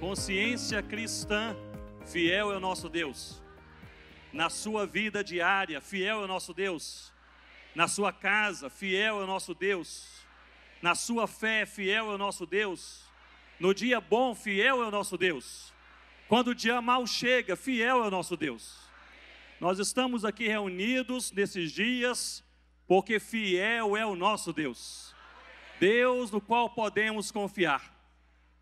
Consciência cristã, fiel é o nosso Deus. Na sua vida diária, fiel é o nosso Deus. Na sua casa, fiel é o nosso Deus. Na sua fé, fiel é o nosso Deus. No dia bom, fiel é o nosso Deus. Quando o dia mal chega, fiel é o nosso Deus. Nós estamos aqui reunidos nesses dias, porque fiel é o nosso Deus. Deus no qual podemos confiar.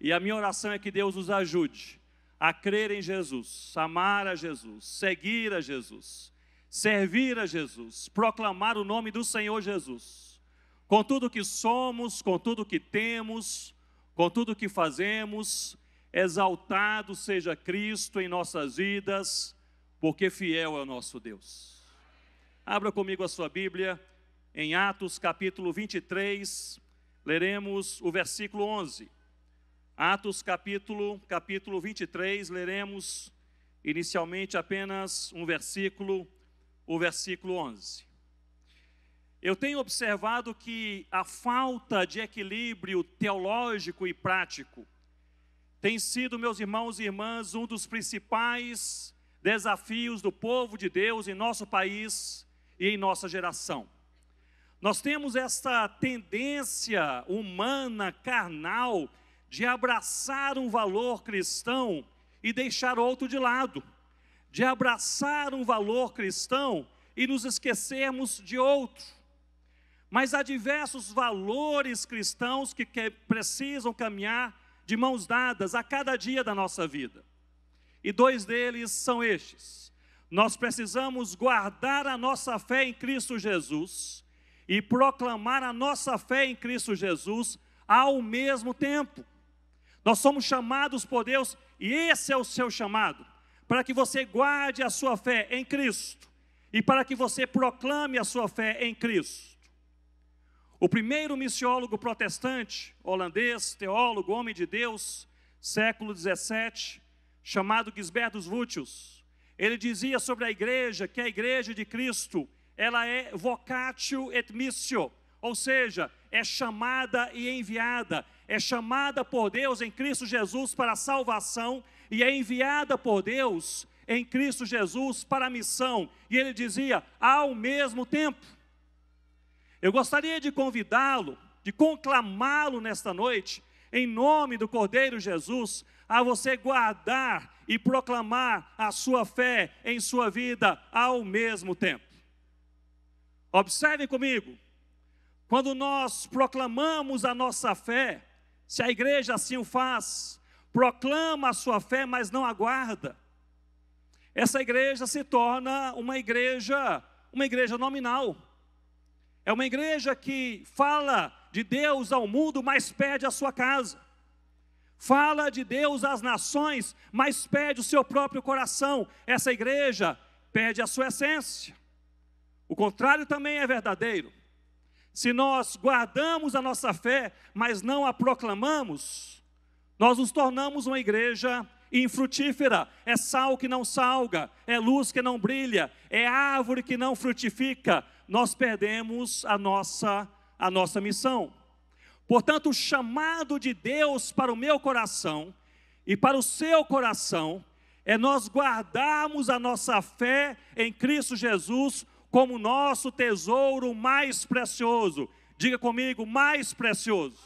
E a minha oração é que Deus nos ajude a crer em Jesus, amar a Jesus, seguir a Jesus, servir a Jesus, proclamar o nome do Senhor Jesus. Com tudo que somos, com tudo que temos, com tudo que fazemos, exaltado seja Cristo em nossas vidas, porque fiel é o nosso Deus. Abra comigo a sua Bíblia em Atos capítulo 23, leremos o versículo 11. Atos capítulo, capítulo 23, leremos inicialmente apenas um versículo, o versículo 11. Eu tenho observado que a falta de equilíbrio teológico e prático tem sido, meus irmãos e irmãs, um dos principais desafios do povo de Deus em nosso país e em nossa geração. Nós temos esta tendência humana, carnal, de abraçar um valor cristão e deixar outro de lado, de abraçar um valor cristão e nos esquecermos de outro. Mas há diversos valores cristãos que, que precisam caminhar de mãos dadas a cada dia da nossa vida. E dois deles são estes: nós precisamos guardar a nossa fé em Cristo Jesus e proclamar a nossa fé em Cristo Jesus ao mesmo tempo. Nós somos chamados por Deus e esse é o seu chamado, para que você guarde a sua fé em Cristo e para que você proclame a sua fé em Cristo. O primeiro missiólogo protestante, holandês, teólogo, homem de Deus, século 17, chamado Gisbertus Vútius, ele dizia sobre a igreja que a igreja de Cristo, ela é vocatio et missio, ou seja, é chamada e enviada, é chamada por Deus em Cristo Jesus para a salvação e é enviada por Deus em Cristo Jesus para a missão. E ele dizia: ao mesmo tempo. Eu gostaria de convidá-lo, de conclamá-lo nesta noite, em nome do Cordeiro Jesus, a você guardar e proclamar a sua fé em sua vida ao mesmo tempo. Observe comigo, quando nós proclamamos a nossa fé, se a igreja assim o faz, proclama a sua fé, mas não aguarda, essa igreja se torna uma igreja, uma igreja nominal. É uma igreja que fala de Deus ao mundo, mas pede a sua casa. Fala de Deus às nações, mas pede o seu próprio coração. Essa igreja perde a sua essência. O contrário também é verdadeiro. Se nós guardamos a nossa fé, mas não a proclamamos, nós nos tornamos uma igreja infrutífera, é sal que não salga, é luz que não brilha, é árvore que não frutifica, nós perdemos a nossa, a nossa missão. Portanto, o chamado de Deus para o meu coração e para o seu coração é nós guardarmos a nossa fé em Cristo Jesus como nosso tesouro mais precioso. Diga comigo, mais precioso.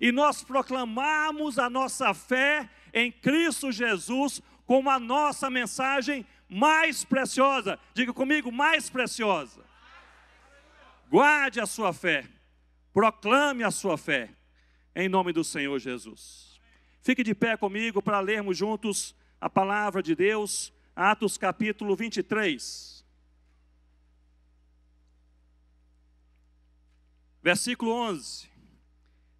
E nós proclamamos a nossa fé em Cristo Jesus como a nossa mensagem mais preciosa. Diga comigo, mais preciosa. Guarde a sua fé. Proclame a sua fé. Em nome do Senhor Jesus. Fique de pé comigo para lermos juntos a palavra de Deus, Atos capítulo 23. Versículo 11.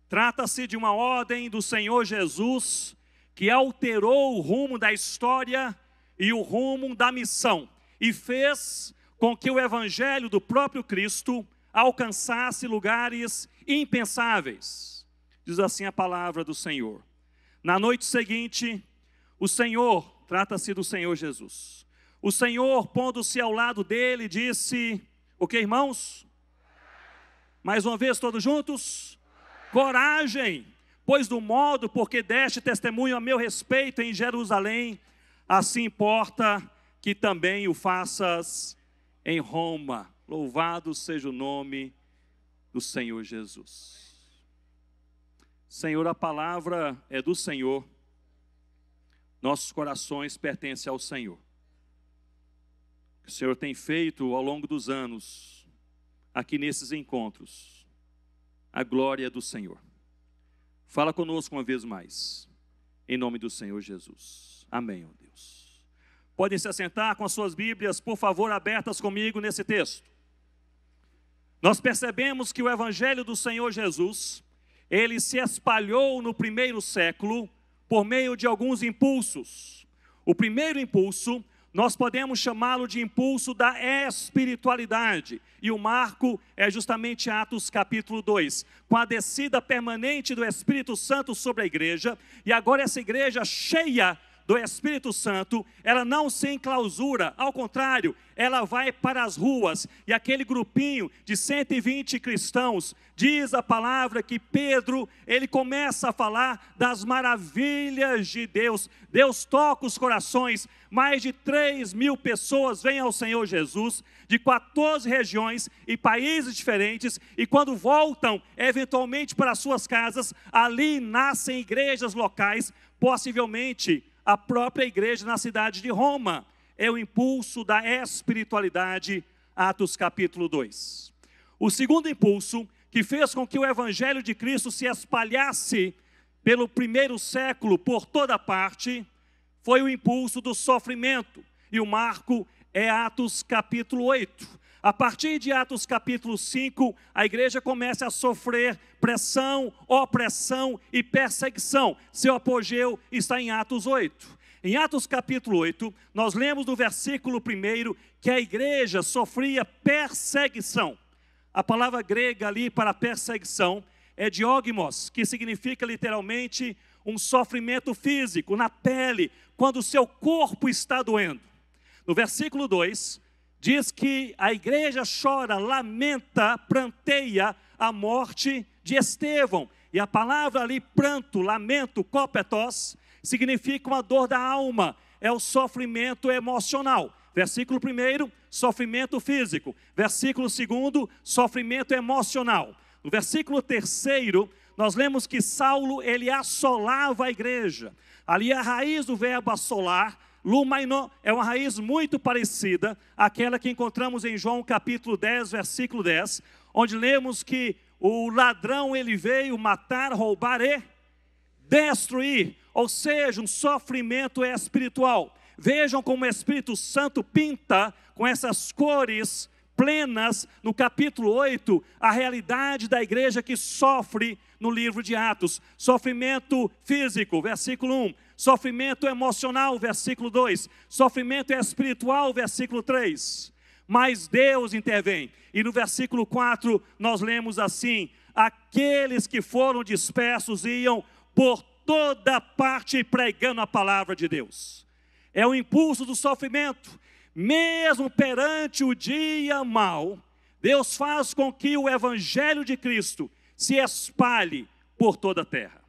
Trata-se de uma ordem do Senhor Jesus que alterou o rumo da história e o rumo da missão e fez com que o evangelho do próprio Cristo alcançasse lugares impensáveis. Diz assim a palavra do Senhor. Na noite seguinte, o Senhor, trata-se do Senhor Jesus. O Senhor, pondo-se ao lado dele, disse: O que, irmãos? Mais uma vez, todos juntos? Coragem, pois do modo porque deste testemunho a meu respeito em Jerusalém, assim importa que também o faças em Roma. Louvado seja o nome do Senhor Jesus. Senhor, a palavra é do Senhor, nossos corações pertencem ao Senhor. O que o Senhor tem feito ao longo dos anos, aqui nesses encontros a glória do Senhor. Fala conosco uma vez mais, em nome do Senhor Jesus. Amém, ó Deus. Podem se assentar com as suas Bíblias, por favor, abertas comigo nesse texto. Nós percebemos que o Evangelho do Senhor Jesus, ele se espalhou no primeiro século por meio de alguns impulsos. O primeiro impulso nós podemos chamá-lo de impulso da espiritualidade, e o marco é justamente Atos capítulo 2, com a descida permanente do Espírito Santo sobre a igreja, e agora essa igreja cheia do Espírito Santo, ela não se enclausura, ao contrário, ela vai para as ruas e aquele grupinho de 120 cristãos diz a palavra que Pedro, ele começa a falar das maravilhas de Deus. Deus toca os corações, mais de 3 mil pessoas vêm ao Senhor Jesus, de 14 regiões e países diferentes, e quando voltam, eventualmente para suas casas, ali nascem igrejas locais, possivelmente a própria igreja na cidade de Roma. É o impulso da espiritualidade, Atos capítulo 2. O segundo impulso que fez com que o evangelho de Cristo se espalhasse pelo primeiro século por toda parte foi o impulso do sofrimento. E o marco é Atos capítulo 8. A partir de Atos capítulo 5, a igreja começa a sofrer pressão, opressão e perseguição. Seu apogeu está em Atos 8. Em Atos capítulo 8, nós lemos no versículo 1 que a igreja sofria perseguição. A palavra grega ali para perseguição é diogmos, que significa literalmente um sofrimento físico na pele, quando o seu corpo está doendo. No versículo 2, diz que a igreja chora, lamenta, pranteia a morte de Estevão. E a palavra ali, pranto, lamento, copetós, significa uma dor da alma, é o sofrimento emocional. Versículo 1, sofrimento físico. Versículo 2, sofrimento emocional. No versículo 3, nós lemos que Saulo ele assolava a igreja. Ali a raiz do verbo assolar Lumaino é uma raiz muito parecida àquela que encontramos em João capítulo 10, versículo 10, onde lemos que o ladrão ele veio matar, roubar e destruir, ou seja, um sofrimento espiritual. Vejam como o Espírito Santo pinta com essas cores plenas, no capítulo 8, a realidade da igreja que sofre no livro de Atos: sofrimento físico, versículo 1, sofrimento emocional, versículo 2, sofrimento espiritual, versículo 3. Mas Deus intervém. E no versículo 4 nós lemos assim: aqueles que foram dispersos iam por toda parte pregando a palavra de Deus. É o impulso do sofrimento, mesmo perante o dia mau, Deus faz com que o Evangelho de Cristo se espalhe por toda a terra.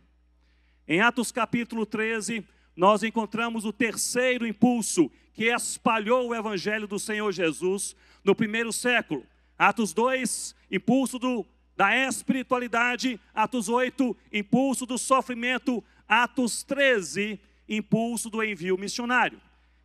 Em Atos capítulo 13, nós encontramos o terceiro impulso que espalhou o Evangelho do Senhor Jesus no primeiro século. Atos 2, impulso do, da espiritualidade. Atos 8, impulso do sofrimento. Atos 13, impulso do envio missionário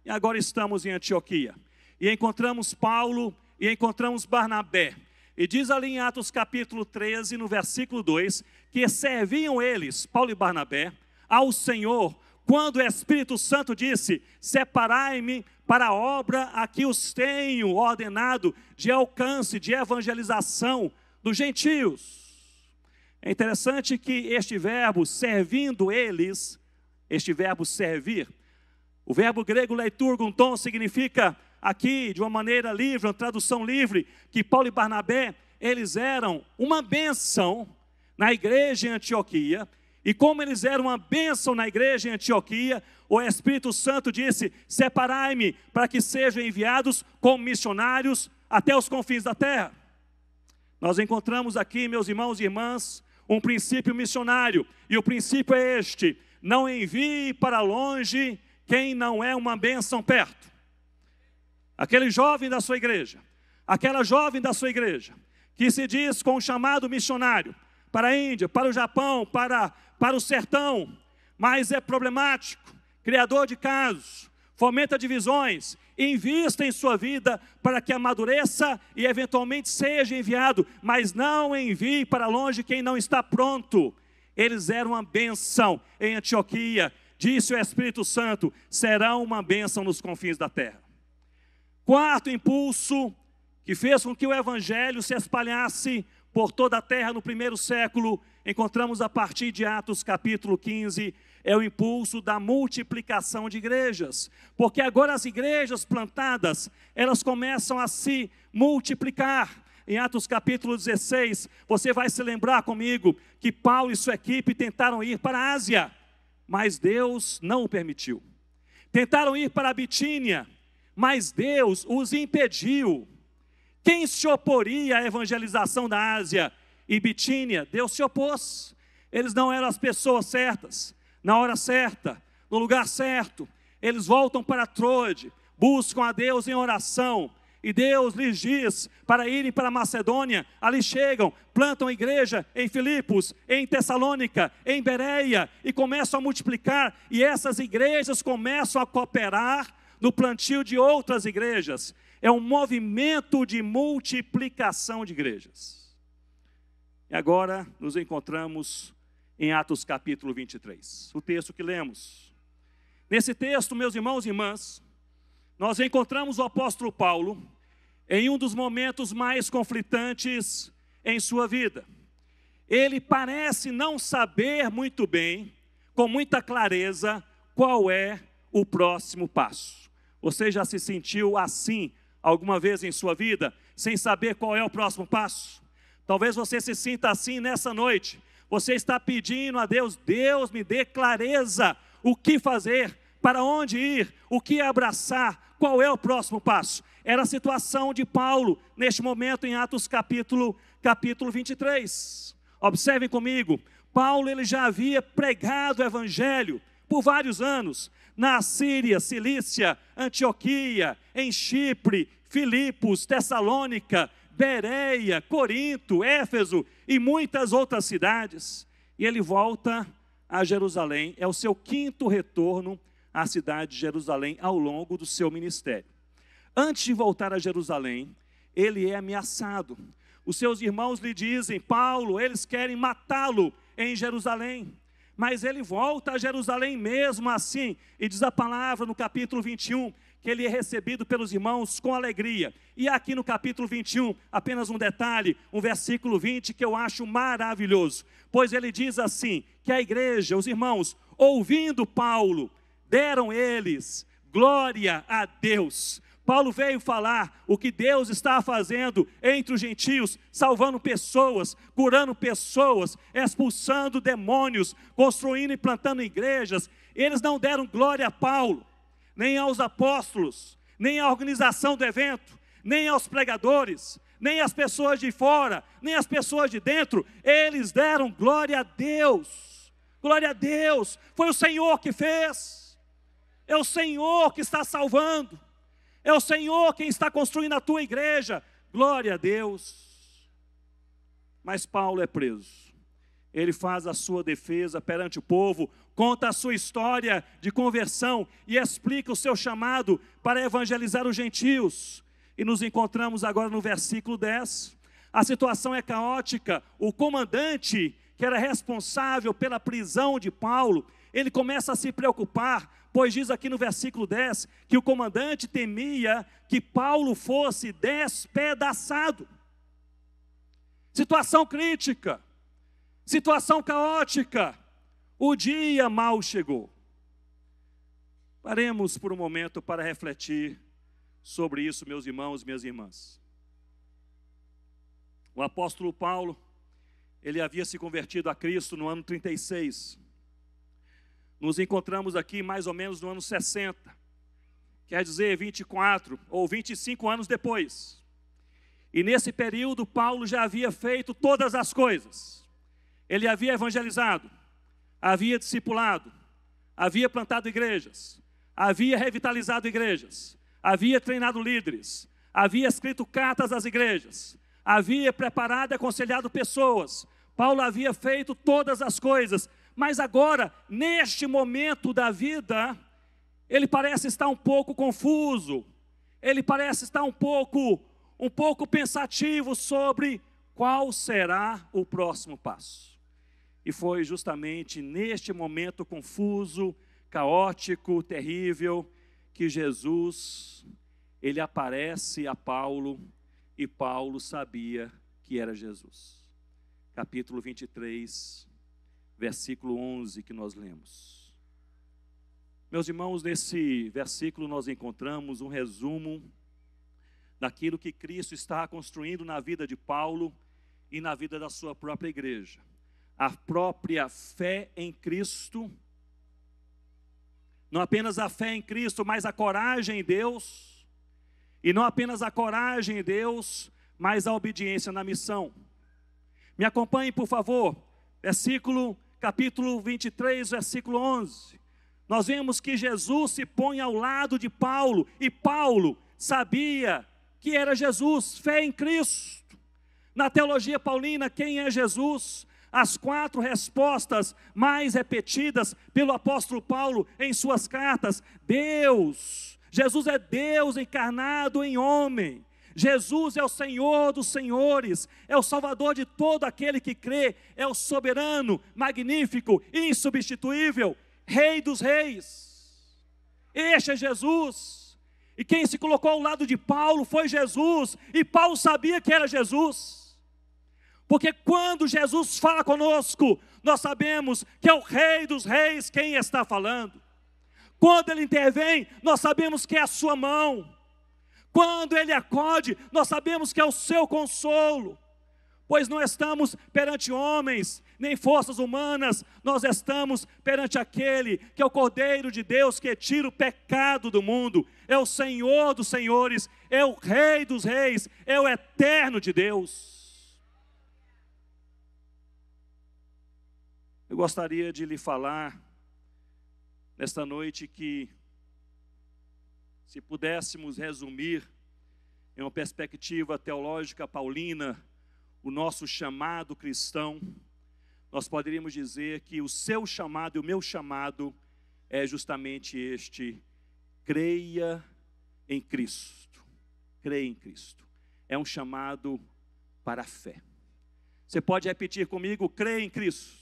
e agora estamos em Antioquia. E encontramos Paulo e encontramos Barnabé. E diz ali em Atos capítulo 13, no versículo 2, que serviam eles, Paulo e Barnabé, ao Senhor, quando o Espírito Santo disse: Separai-me para a obra a que os tenho ordenado de alcance, de evangelização dos gentios. É interessante que este verbo, servindo eles, este verbo servir, o verbo grego leiturgunton significa aqui, de uma maneira livre, uma tradução livre, que Paulo e Barnabé, eles eram uma benção na igreja em Antioquia, e como eles eram uma bênção na igreja em Antioquia, o Espírito Santo disse: Separai-me para que sejam enviados como missionários até os confins da terra. Nós encontramos aqui, meus irmãos e irmãs, um princípio missionário, e o princípio é este: não envie para longe quem não é uma bênção perto? Aquele jovem da sua igreja, aquela jovem da sua igreja, que se diz com o chamado missionário para a Índia, para o Japão, para, para o sertão, mas é problemático, criador de casos, fomenta divisões, invista em sua vida para que amadureça e eventualmente seja enviado, mas não envie para longe quem não está pronto. Eles eram uma benção em Antioquia, disse o Espírito Santo, será uma bênção nos confins da terra. Quarto impulso que fez com que o evangelho se espalhasse por toda a terra no primeiro século, encontramos a partir de Atos capítulo 15, é o impulso da multiplicação de igrejas, porque agora as igrejas plantadas, elas começam a se multiplicar. Em Atos capítulo 16, você vai se lembrar comigo que Paulo e sua equipe tentaram ir para a Ásia mas Deus não o permitiu. Tentaram ir para a Bitínia, mas Deus os impediu. Quem se oporia à evangelização da Ásia e Bitínia? Deus se opôs. Eles não eram as pessoas certas, na hora certa, no lugar certo. Eles voltam para Troade, buscam a Deus em oração, e Deus lhes diz para irem para Macedônia. Ali chegam, plantam a igreja em Filipos, em Tessalônica, em Bereia e começam a multiplicar. E essas igrejas começam a cooperar no plantio de outras igrejas. É um movimento de multiplicação de igrejas. E agora nos encontramos em Atos capítulo 23, o texto que lemos. Nesse texto, meus irmãos e irmãs, nós encontramos o apóstolo Paulo em um dos momentos mais conflitantes em sua vida. Ele parece não saber muito bem, com muita clareza, qual é o próximo passo. Você já se sentiu assim alguma vez em sua vida, sem saber qual é o próximo passo? Talvez você se sinta assim nessa noite. Você está pedindo a Deus: Deus, me dê clareza o que fazer, para onde ir, o que abraçar, qual é o próximo passo? Era a situação de Paulo neste momento em Atos capítulo, capítulo 23. Observem comigo, Paulo ele já havia pregado o evangelho por vários anos na Síria, Cilícia, Antioquia, em Chipre, Filipos, Tessalônica, Bereia, Corinto, Éfeso e muitas outras cidades. E ele volta a Jerusalém, é o seu quinto retorno à cidade de Jerusalém ao longo do seu ministério. Antes de voltar a Jerusalém, ele é ameaçado. Os seus irmãos lhe dizem: Paulo, eles querem matá-lo em Jerusalém. Mas ele volta a Jerusalém mesmo assim, e diz a palavra no capítulo 21, que ele é recebido pelos irmãos com alegria. E aqui no capítulo 21, apenas um detalhe, um versículo 20 que eu acho maravilhoso, pois ele diz assim: que a igreja, os irmãos, ouvindo Paulo deram eles glória a Deus. Paulo veio falar o que Deus está fazendo entre os gentios, salvando pessoas, curando pessoas, expulsando demônios, construindo e plantando igrejas. Eles não deram glória a Paulo, nem aos apóstolos, nem à organização do evento, nem aos pregadores, nem às pessoas de fora, nem às pessoas de dentro. Eles deram glória a Deus. Glória a Deus. Foi o Senhor que fez. É o Senhor que está salvando. É o Senhor quem está construindo a tua igreja. Glória a Deus. Mas Paulo é preso. Ele faz a sua defesa perante o povo, conta a sua história de conversão e explica o seu chamado para evangelizar os gentios. E nos encontramos agora no versículo 10. A situação é caótica. O comandante, que era responsável pela prisão de Paulo, ele começa a se preocupar, pois diz aqui no versículo 10 que o comandante temia que Paulo fosse despedaçado. Situação crítica, situação caótica, o dia mal chegou. Paremos por um momento para refletir sobre isso, meus irmãos, minhas irmãs. O apóstolo Paulo, ele havia se convertido a Cristo no ano 36 nos encontramos aqui mais ou menos no ano 60, quer dizer 24 ou 25 anos depois. E nesse período, Paulo já havia feito todas as coisas. Ele havia evangelizado, havia discipulado, havia plantado igrejas, havia revitalizado igrejas, havia treinado líderes, havia escrito cartas às igrejas, havia preparado e aconselhado pessoas. Paulo havia feito todas as coisas, mas agora, neste momento da vida, ele parece estar um pouco confuso. Ele parece estar um pouco um pouco pensativo sobre qual será o próximo passo. E foi justamente neste momento confuso, caótico, terrível que Jesus ele aparece a Paulo e Paulo sabia que era Jesus. Capítulo 23 versículo 11 que nós lemos. Meus irmãos, nesse versículo nós encontramos um resumo daquilo que Cristo está construindo na vida de Paulo e na vida da sua própria igreja. A própria fé em Cristo, não apenas a fé em Cristo, mas a coragem em Deus, e não apenas a coragem em Deus, mas a obediência na missão. Me acompanhe, por favor, versículo capítulo 23, versículo 11. Nós vemos que Jesus se põe ao lado de Paulo e Paulo sabia que era Jesus, fé em Cristo. Na teologia paulina, quem é Jesus? As quatro respostas mais repetidas pelo apóstolo Paulo em suas cartas: Deus. Jesus é Deus encarnado em homem. Jesus é o Senhor dos senhores, é o Salvador de todo aquele que crê, é o soberano, magnífico, insubstituível, Rei dos reis. Este é Jesus. E quem se colocou ao lado de Paulo foi Jesus, e Paulo sabia que era Jesus. Porque quando Jesus fala conosco, nós sabemos que é o Rei dos Reis quem está falando. Quando ele intervém, nós sabemos que é a sua mão. Quando Ele acode, nós sabemos que é o seu consolo, pois não estamos perante homens, nem forças humanas, nós estamos perante aquele que é o Cordeiro de Deus que tira o pecado do mundo, é o Senhor dos Senhores, é o Rei dos Reis, é o Eterno de Deus. Eu gostaria de lhe falar nesta noite que se pudéssemos resumir em uma perspectiva teológica paulina o nosso chamado cristão, nós poderíamos dizer que o seu chamado e o meu chamado é justamente este: creia em Cristo. Creia em Cristo. É um chamado para a fé. Você pode repetir comigo: creia em Cristo.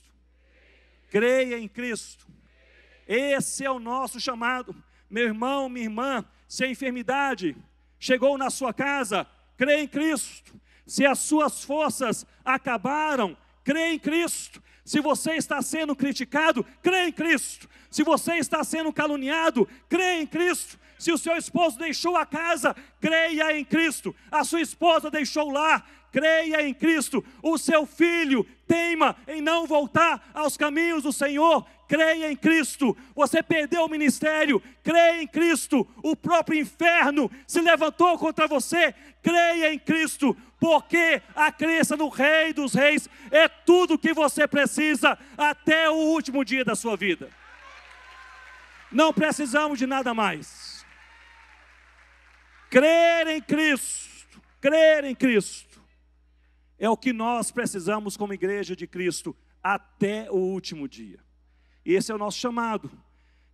Creia em Cristo. Esse é o nosso chamado. Meu irmão, minha irmã, se a enfermidade chegou na sua casa, crê em Cristo. Se as suas forças acabaram, crê em Cristo. Se você está sendo criticado, crê em Cristo. Se você está sendo caluniado, crê em Cristo. Se o seu esposo deixou a casa, creia em Cristo. A sua esposa deixou lá, creia em Cristo. O seu filho teima em não voltar aos caminhos do Senhor, creia em Cristo. Você perdeu o ministério, creia em Cristo. O próprio inferno se levantou contra você, creia em Cristo, porque a crença no Rei dos Reis é tudo que você precisa até o último dia da sua vida. Não precisamos de nada mais. Crer em Cristo, crer em Cristo, é o que nós precisamos como igreja de Cristo até o último dia. Esse é o nosso chamado,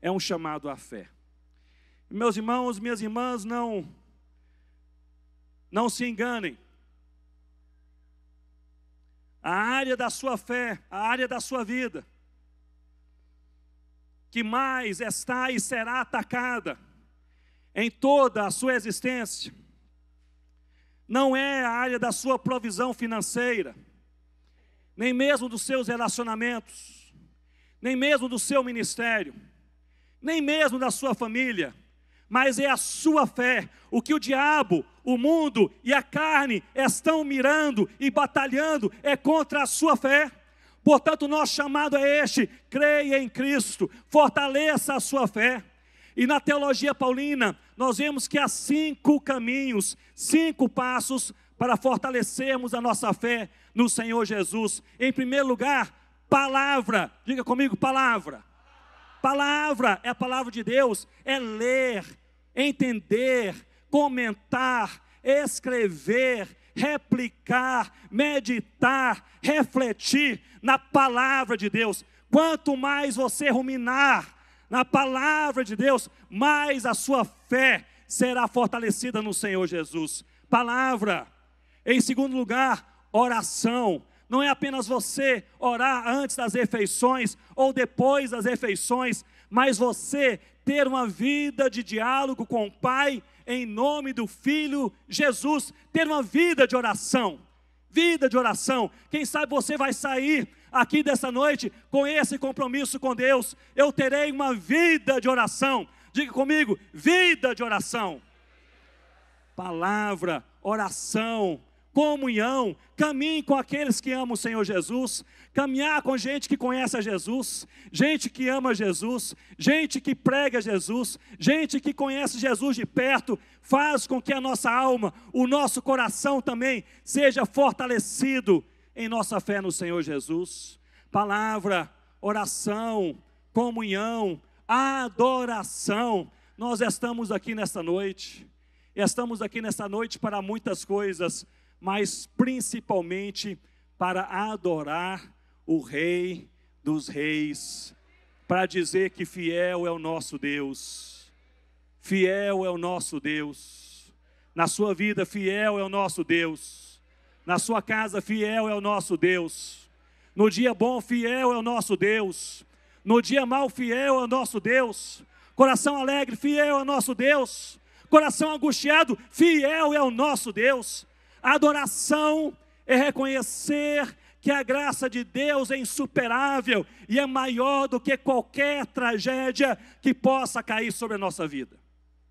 é um chamado à fé. Meus irmãos, minhas irmãs, não, não se enganem. A área da sua fé, a área da sua vida, que mais está e será atacada em toda a sua existência, não é a área da sua provisão financeira, nem mesmo dos seus relacionamentos nem mesmo do seu ministério, nem mesmo da sua família, mas é a sua fé, o que o diabo, o mundo e a carne estão mirando e batalhando é contra a sua fé. Portanto, o nosso chamado é este: creia em Cristo, fortaleça a sua fé. E na teologia paulina, nós vemos que há cinco caminhos, cinco passos para fortalecermos a nossa fé no Senhor Jesus. Em primeiro lugar, Palavra, diga comigo, palavra. Palavra é a palavra de Deus, é ler, entender, comentar, escrever, replicar, meditar, refletir na palavra de Deus. Quanto mais você ruminar na palavra de Deus, mais a sua fé será fortalecida no Senhor Jesus. Palavra. Em segundo lugar, oração não é apenas você orar antes das refeições ou depois das refeições, mas você ter uma vida de diálogo com o Pai em nome do Filho Jesus, ter uma vida de oração. Vida de oração. Quem sabe você vai sair aqui dessa noite com esse compromisso com Deus. Eu terei uma vida de oração. Diga comigo, vida de oração. Palavra, oração, comunhão, caminhe com aqueles que amam o Senhor Jesus, caminhar com gente que conhece a Jesus, gente que ama Jesus, gente que prega Jesus, gente que conhece Jesus de perto, faz com que a nossa alma, o nosso coração também seja fortalecido em nossa fé no Senhor Jesus. Palavra, oração, comunhão, adoração. Nós estamos aqui nesta noite. Estamos aqui nesta noite para muitas coisas, mas principalmente para adorar o Rei dos Reis, para dizer que fiel é o nosso Deus, fiel é o nosso Deus, na sua vida, fiel é o nosso Deus, na sua casa, fiel é o nosso Deus, no dia bom, fiel é o nosso Deus, no dia mal, fiel é o nosso Deus, coração alegre, fiel é o nosso Deus, coração angustiado, fiel é o nosso Deus adoração é reconhecer que a graça de Deus é insuperável e é maior do que qualquer tragédia que possa cair sobre a nossa vida.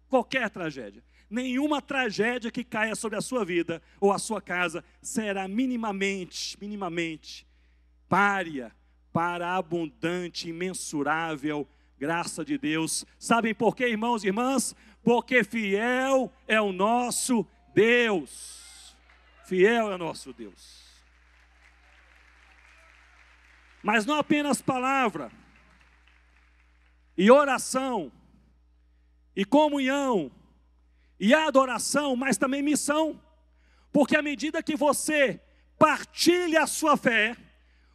Qualquer tragédia. Nenhuma tragédia que caia sobre a sua vida ou a sua casa será minimamente, minimamente pária para a abundante, imensurável graça de Deus. Sabem por quê, irmãos e irmãs? Porque fiel é o nosso Deus. Fiel é nosso Deus. Mas não apenas palavra, e oração, e comunhão, e adoração, mas também missão. Porque à medida que você partilha a sua fé,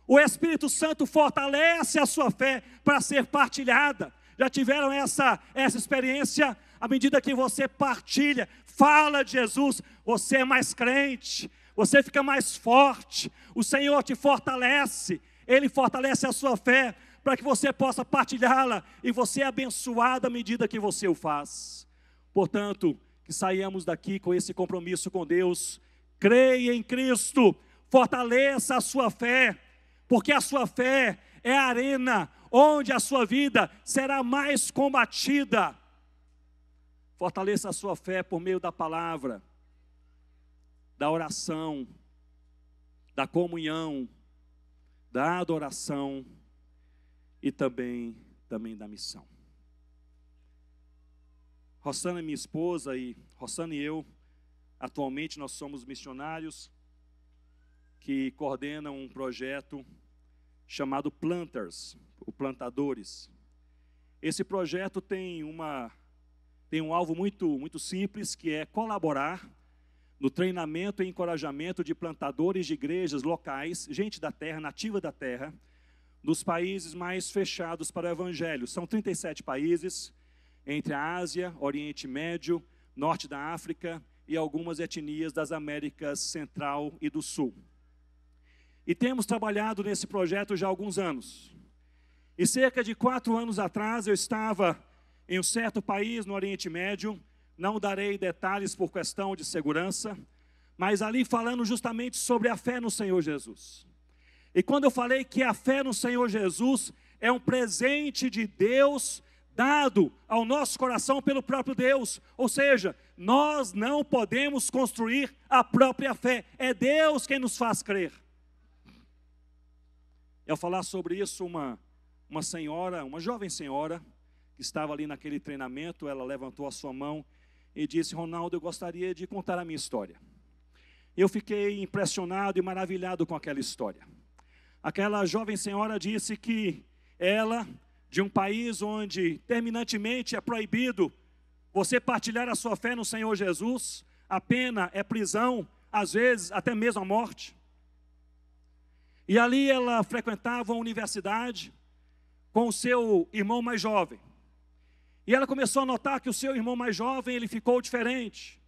o Espírito Santo fortalece a sua fé para ser partilhada. Já tiveram essa, essa experiência? À medida que você partilha, fala de Jesus, você é mais crente, você fica mais forte, o Senhor te fortalece, Ele fortalece a sua fé para que você possa partilhá-la e você é abençoado à medida que você o faz. Portanto, que saiamos daqui com esse compromisso com Deus, creia em Cristo, fortaleça a sua fé, porque a sua fé é a arena onde a sua vida será mais combatida Fortaleça a sua fé por meio da palavra, da oração, da comunhão, da adoração e também, também da missão. Rossana, minha esposa, e Rossana e eu, atualmente nós somos missionários que coordenam um projeto chamado Planters, o Plantadores. Esse projeto tem uma tem um alvo muito, muito simples, que é colaborar no treinamento e encorajamento de plantadores de igrejas locais, gente da terra, nativa da terra, dos países mais fechados para o evangelho. São 37 países, entre a Ásia, Oriente Médio, Norte da África e algumas etnias das Américas Central e do Sul. E temos trabalhado nesse projeto já há alguns anos. E cerca de quatro anos atrás eu estava em um certo país no Oriente Médio, não darei detalhes por questão de segurança, mas ali falando justamente sobre a fé no Senhor Jesus. E quando eu falei que a fé no Senhor Jesus é um presente de Deus dado ao nosso coração pelo próprio Deus, ou seja, nós não podemos construir a própria fé, é Deus quem nos faz crer. E ao falar sobre isso, uma, uma senhora, uma jovem senhora, que estava ali naquele treinamento, ela levantou a sua mão e disse: Ronaldo, eu gostaria de contar a minha história. Eu fiquei impressionado e maravilhado com aquela história. Aquela jovem senhora disse que ela, de um país onde terminantemente é proibido você partilhar a sua fé no Senhor Jesus, a pena é prisão, às vezes até mesmo a morte. E ali ela frequentava a universidade com o seu irmão mais jovem. E ela começou a notar que o seu irmão mais jovem, ele ficou diferente.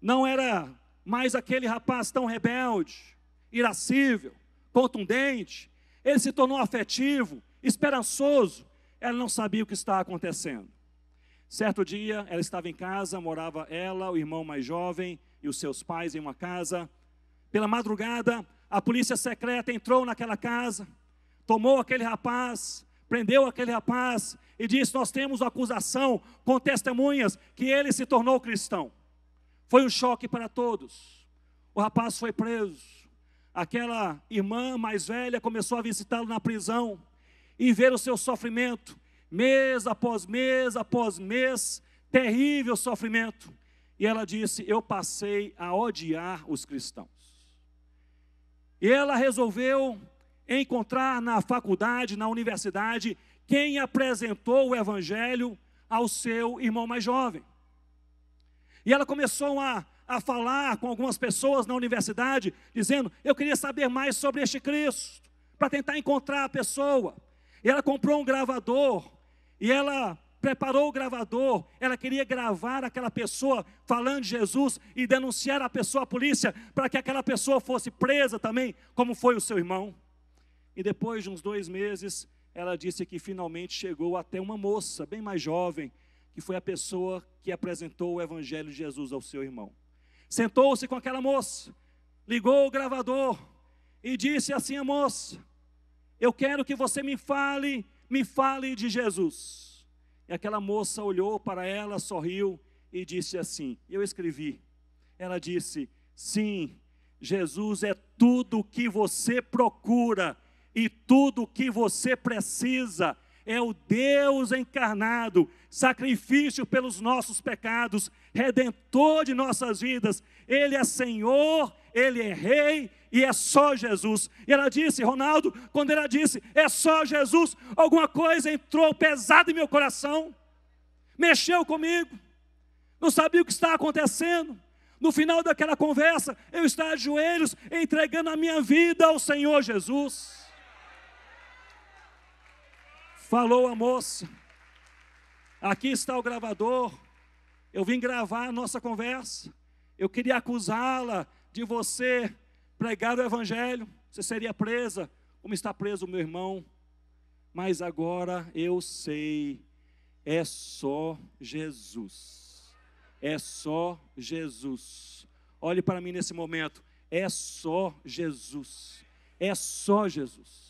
Não era mais aquele rapaz tão rebelde, irascível, contundente. Ele se tornou afetivo, esperançoso. Ela não sabia o que estava acontecendo. Certo dia, ela estava em casa, morava ela, o irmão mais jovem e os seus pais em uma casa. Pela madrugada, a polícia secreta entrou naquela casa, tomou aquele rapaz, prendeu aquele rapaz e diz: Nós temos acusação com testemunhas que ele se tornou cristão. Foi um choque para todos. O rapaz foi preso. Aquela irmã mais velha começou a visitá-lo na prisão e ver o seu sofrimento, mês após mês após mês, terrível sofrimento. E ela disse: Eu passei a odiar os cristãos. E ela resolveu encontrar na faculdade, na universidade, quem apresentou o evangelho ao seu irmão mais jovem. E ela começou a, a falar com algumas pessoas na universidade, dizendo: Eu queria saber mais sobre este Cristo, para tentar encontrar a pessoa. E ela comprou um gravador, e ela preparou o gravador, ela queria gravar aquela pessoa falando de Jesus e denunciar a pessoa à polícia, para que aquela pessoa fosse presa também, como foi o seu irmão. E depois de uns dois meses, ela disse que finalmente chegou até uma moça, bem mais jovem, que foi a pessoa que apresentou o Evangelho de Jesus ao seu irmão. Sentou-se com aquela moça, ligou o gravador e disse assim à moça: Eu quero que você me fale, me fale de Jesus. E aquela moça olhou para ela, sorriu e disse assim: Eu escrevi. Ela disse: Sim, Jesus é tudo o que você procura e tudo o que você precisa é o Deus encarnado, sacrifício pelos nossos pecados, redentor de nossas vidas. Ele é Senhor, ele é Rei e é só Jesus. E ela disse, Ronaldo, quando ela disse, é só Jesus, alguma coisa entrou pesada em meu coração, mexeu comigo, não sabia o que estava acontecendo. No final daquela conversa, eu estava de joelhos, entregando a minha vida ao Senhor Jesus. Falou a moça. Aqui está o gravador. Eu vim gravar a nossa conversa. Eu queria acusá-la de você pregar o evangelho. Você seria presa, como está preso o meu irmão. Mas agora eu sei, é só Jesus. É só Jesus. Olhe para mim nesse momento. É só Jesus. É só Jesus.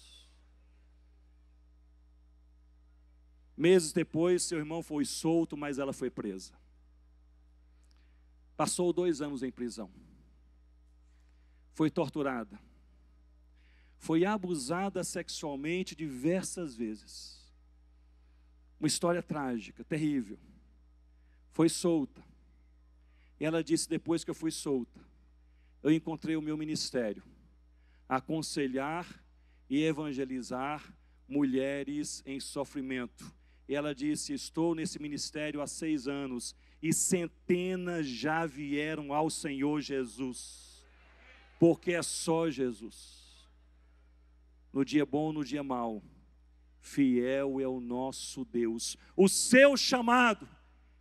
Meses depois, seu irmão foi solto, mas ela foi presa. Passou dois anos em prisão. Foi torturada. Foi abusada sexualmente diversas vezes. Uma história trágica, terrível. Foi solta. E ela disse: depois que eu fui solta, eu encontrei o meu ministério aconselhar e evangelizar mulheres em sofrimento e ela disse: Estou nesse ministério há seis anos e centenas já vieram ao Senhor Jesus, porque é só Jesus. No dia bom, no dia mau, fiel é o nosso Deus. O seu chamado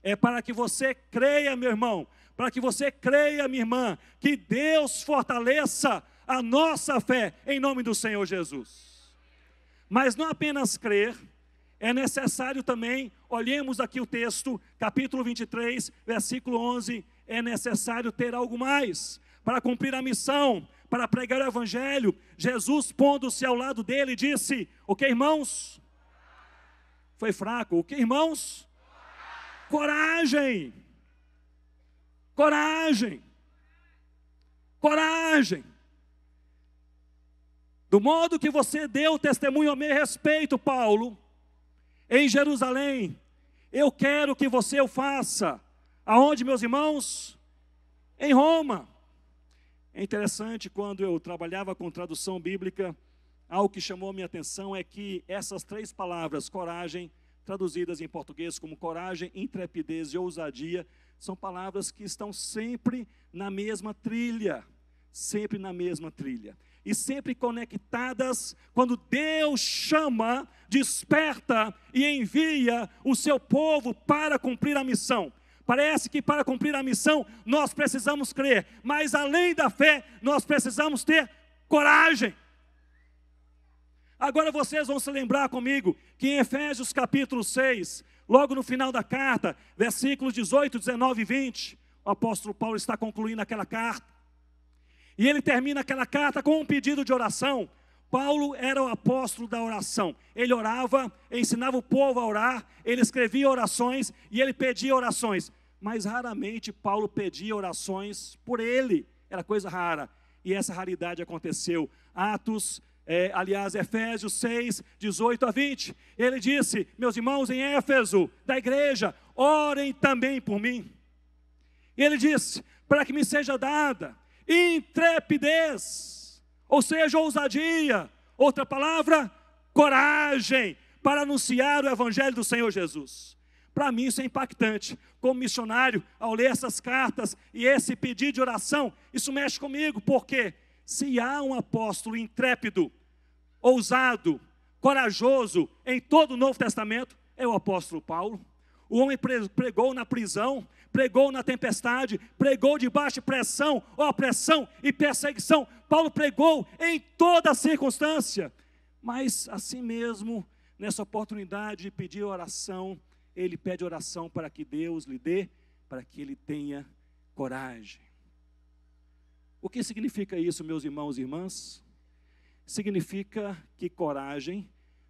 é para que você creia, meu irmão, para que você creia, minha irmã, que Deus fortaleça a nossa fé em nome do Senhor Jesus. Mas não apenas crer, é necessário também, olhemos aqui o texto, capítulo 23, versículo 11, é necessário ter algo mais para cumprir a missão, para pregar o evangelho. Jesus, pondo-se ao lado dele, disse: "O que, irmãos? Foi fraco. O que, irmãos? Coragem. Coragem. Coragem. Do modo que você deu testemunho a meu respeito, Paulo, em Jerusalém. Eu quero que você o faça. Aonde, meus irmãos? Em Roma. É interessante, quando eu trabalhava com tradução bíblica, algo que chamou a minha atenção é que essas três palavras, coragem, traduzidas em português como coragem, intrepidez e ousadia, são palavras que estão sempre na mesma trilha, sempre na mesma trilha e sempre conectadas, quando Deus chama, desperta e envia o seu povo para cumprir a missão. Parece que para cumprir a missão nós precisamos crer, mas além da fé, nós precisamos ter coragem. Agora vocês vão se lembrar comigo que em Efésios capítulo 6, logo no final da carta, versículos 18, 19 e 20, o apóstolo Paulo está concluindo aquela carta. E ele termina aquela carta com um pedido de oração. Paulo era o apóstolo da oração. Ele orava, ensinava o povo a orar, ele escrevia orações e ele pedia orações. Mas raramente Paulo pedia orações por ele. Era coisa rara. E essa raridade aconteceu. Atos é, aliás, Efésios 6, 18 a 20, ele disse: Meus irmãos em Éfeso, da igreja, orem também por mim. Ele disse: Para que me seja dada intrepidez, ou seja, ousadia, outra palavra, coragem, para anunciar o Evangelho do Senhor Jesus. Para mim isso é impactante. Como missionário, ao ler essas cartas e esse pedido de oração, isso mexe comigo, porque se há um apóstolo intrépido, ousado, corajoso em todo o Novo Testamento, é o apóstolo Paulo. O homem pregou na prisão, pregou na tempestade, pregou debaixo de pressão, opressão e perseguição. Paulo pregou em toda circunstância. Mas assim mesmo, nessa oportunidade de pedir oração, ele pede oração para que Deus lhe dê, para que ele tenha coragem. O que significa isso, meus irmãos e irmãs? Significa que coragem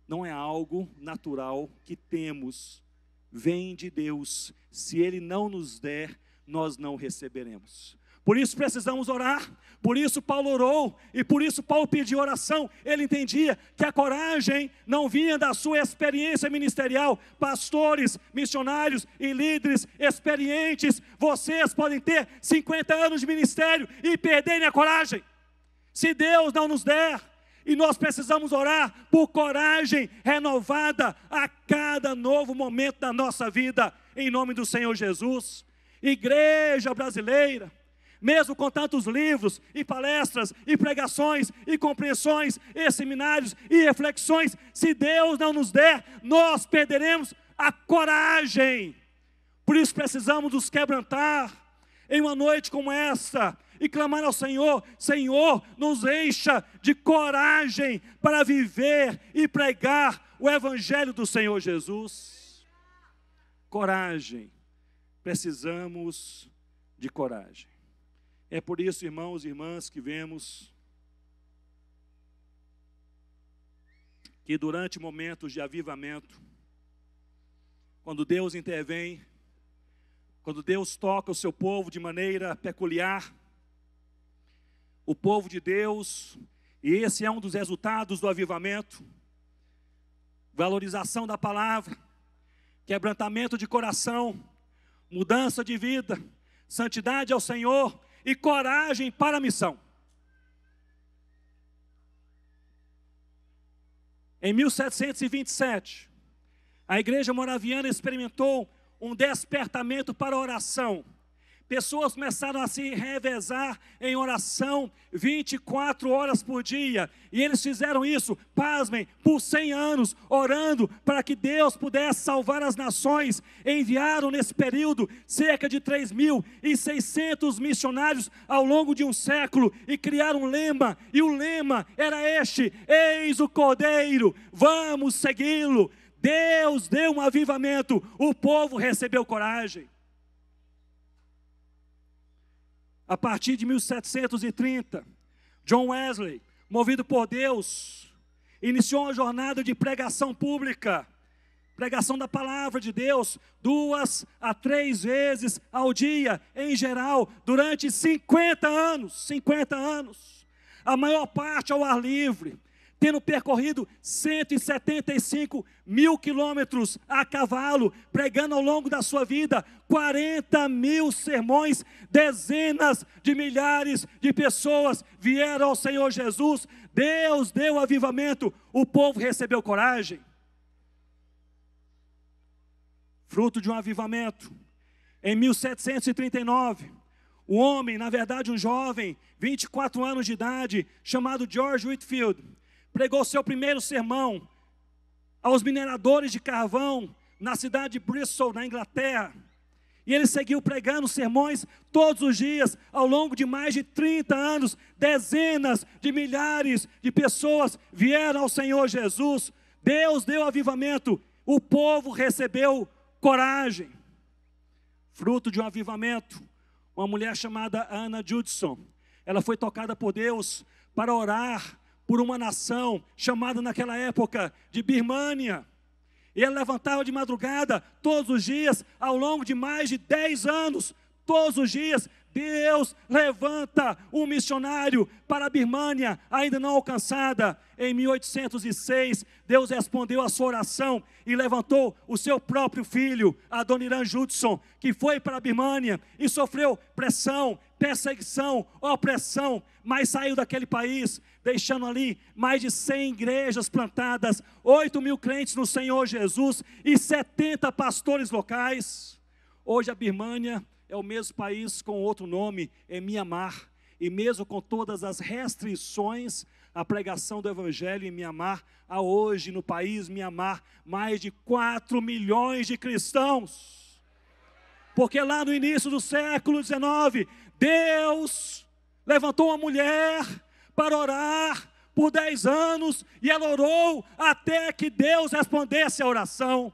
não é algo natural que temos vem de Deus. Se Ele não nos der, nós não receberemos. Por isso precisamos orar, por isso Paulo orou e por isso Paulo pediu oração. Ele entendia que a coragem não vinha da sua experiência ministerial. Pastores, missionários e líderes experientes, vocês podem ter 50 anos de ministério e perderem a coragem. Se Deus não nos der, e nós precisamos orar por coragem renovada a cada novo momento da nossa vida, em nome do Senhor Jesus. Igreja brasileira, mesmo com tantos livros e palestras e pregações e compreensões e seminários e reflexões, se Deus não nos der, nós perderemos a coragem. Por isso precisamos nos quebrantar em uma noite como essa e clamar ao Senhor: Senhor, nos encha de coragem para viver e pregar o Evangelho do Senhor Jesus. Coragem, precisamos de coragem. É por isso, irmãos e irmãs, que vemos que durante momentos de avivamento, quando Deus intervém, quando Deus toca o seu povo de maneira peculiar, o povo de Deus, e esse é um dos resultados do avivamento. Valorização da palavra, quebrantamento de coração, mudança de vida, santidade ao Senhor e coragem para a missão. Em 1727, a igreja moraviana experimentou um despertamento para a oração Pessoas começaram a se revezar em oração 24 horas por dia. E eles fizeram isso, pasmem, por 100 anos, orando para que Deus pudesse salvar as nações. Enviaram nesse período cerca de 3.600 missionários ao longo de um século e criaram um lema. E o lema era este: Eis o Cordeiro, vamos segui-lo. Deus deu um avivamento, o povo recebeu coragem. a partir de 1730, John Wesley, movido por Deus, iniciou uma jornada de pregação pública, pregação da palavra de Deus, duas a três vezes ao dia, em geral, durante 50 anos 50 anos. A maior parte ao ar livre, tendo percorrido 175 mil quilômetros a cavalo, pregando ao longo da sua vida 40 mil sermões, dezenas de milhares de pessoas vieram ao Senhor Jesus, Deus deu avivamento, o povo recebeu coragem. Fruto de um avivamento. Em 1739, um homem, na verdade um jovem, 24 anos de idade, chamado George Whitfield, pregou seu primeiro sermão aos mineradores de carvão na cidade de Bristol, na Inglaterra. E ele seguiu pregando sermões todos os dias, ao longo de mais de 30 anos. Dezenas de milhares de pessoas vieram ao Senhor Jesus. Deus deu avivamento. O povo recebeu coragem. Fruto de um avivamento, uma mulher chamada Anna Judson. Ela foi tocada por Deus para orar por uma nação chamada naquela época de Birmânia. E ele levantava de madrugada, todos os dias, ao longo de mais de 10 anos, todos os dias, Deus levanta um missionário para a Birmânia, ainda não alcançada. Em 1806, Deus respondeu à sua oração e levantou o seu próprio filho, Adoniran Judson, que foi para a Birmânia e sofreu pressão, perseguição, opressão, mas saiu daquele país, deixando ali mais de 100 igrejas plantadas, 8 mil crentes no Senhor Jesus e 70 pastores locais. Hoje a Birmânia é o mesmo país com outro nome, é Mianmar. E mesmo com todas as restrições, a pregação do Evangelho em Mianmar, há hoje no país Mianmar mais de 4 milhões de cristãos. Porque lá no início do século XIX, Deus levantou uma mulher para orar por dez anos e ela orou até que Deus respondesse a oração.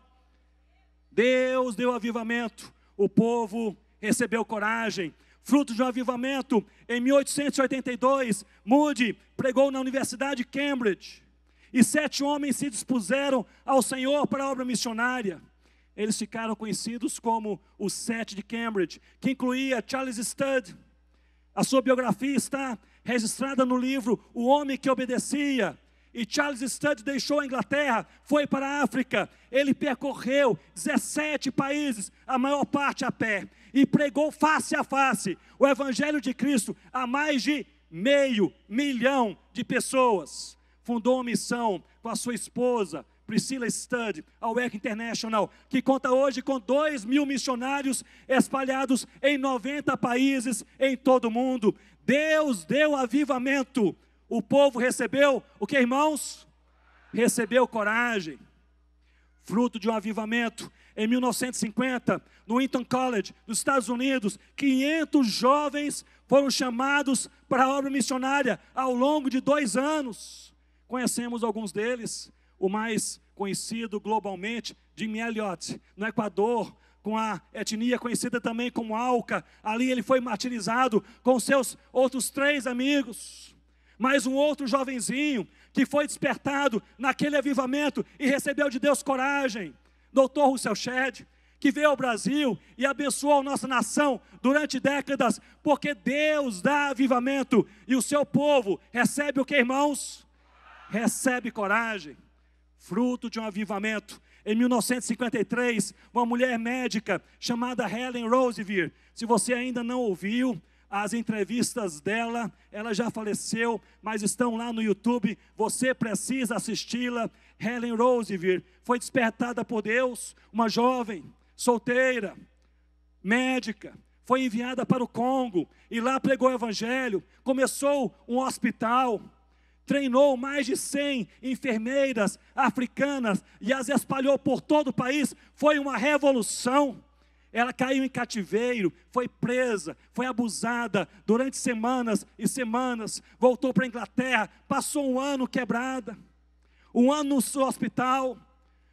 Deus deu avivamento, o povo recebeu coragem, fruto de um avivamento. Em 1882, Moody pregou na Universidade de Cambridge e sete homens se dispuseram ao Senhor para a obra missionária. Eles ficaram conhecidos como os Sete de Cambridge, que incluía Charles Studd. A sua biografia está registrada no livro O Homem que Obedecia. E Charles Studd deixou a Inglaterra, foi para a África. Ele percorreu 17 países, a maior parte a pé, e pregou face a face o Evangelho de Cristo a mais de meio milhão de pessoas. Fundou uma missão com a sua esposa, Priscila Studd, a WEC International, que conta hoje com 2 mil missionários espalhados em 90 países em todo o mundo. Deus deu avivamento. O povo recebeu o que, irmãos? Recebeu coragem. Fruto de um avivamento. Em 1950, no Eton College, nos Estados Unidos, 500 jovens foram chamados para a obra missionária ao longo de dois anos. Conhecemos alguns deles o mais conhecido globalmente, Jim Elliot, no Equador, com a etnia conhecida também como Alca. Ali ele foi martirizado com seus outros três amigos. Mais um outro jovenzinho que foi despertado naquele avivamento e recebeu de Deus coragem. Doutor Russell Shedd, que veio ao Brasil e abençoou a nossa nação durante décadas, porque Deus dá avivamento e o seu povo recebe o que, irmãos? Recebe coragem fruto de um avivamento. Em 1953, uma mulher médica chamada Helen Roosevelt, se você ainda não ouviu, as entrevistas dela, ela já faleceu, mas estão lá no YouTube, você precisa assisti-la. Helen Roosevelt foi despertada por Deus, uma jovem, solteira, médica, foi enviada para o Congo e lá pregou o evangelho, começou um hospital, treinou mais de 100 enfermeiras africanas e as espalhou por todo o país. Foi uma revolução. Ela caiu em cativeiro, foi presa, foi abusada durante semanas e semanas, voltou para a Inglaterra, passou um ano quebrada, um ano no seu hospital,